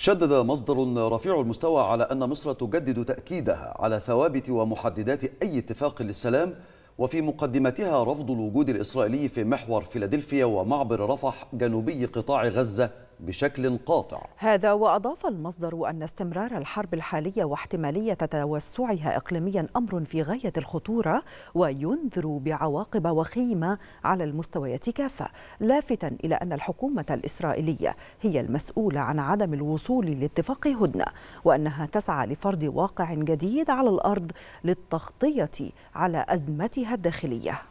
شدد مصدر رفيع المستوى على أن مصر تجدد تأكيدها على ثوابت ومحددات أي اتفاق للسلام وفي مقدمتها رفض الوجود الإسرائيلي في محور فيلادلفيا ومعبر رفح جنوبي قطاع غزة بشكل قاطع هذا وأضاف المصدر أن استمرار الحرب الحالية واحتمالية توسعها إقليميا أمر في غاية الخطورة وينذر بعواقب وخيمة على المستويات كافة لافتا إلى أن الحكومة الإسرائيلية هي المسؤولة عن عدم الوصول لاتفاق هدنة وأنها تسعى لفرض واقع جديد على الأرض للتغطية على أزمتها الداخلية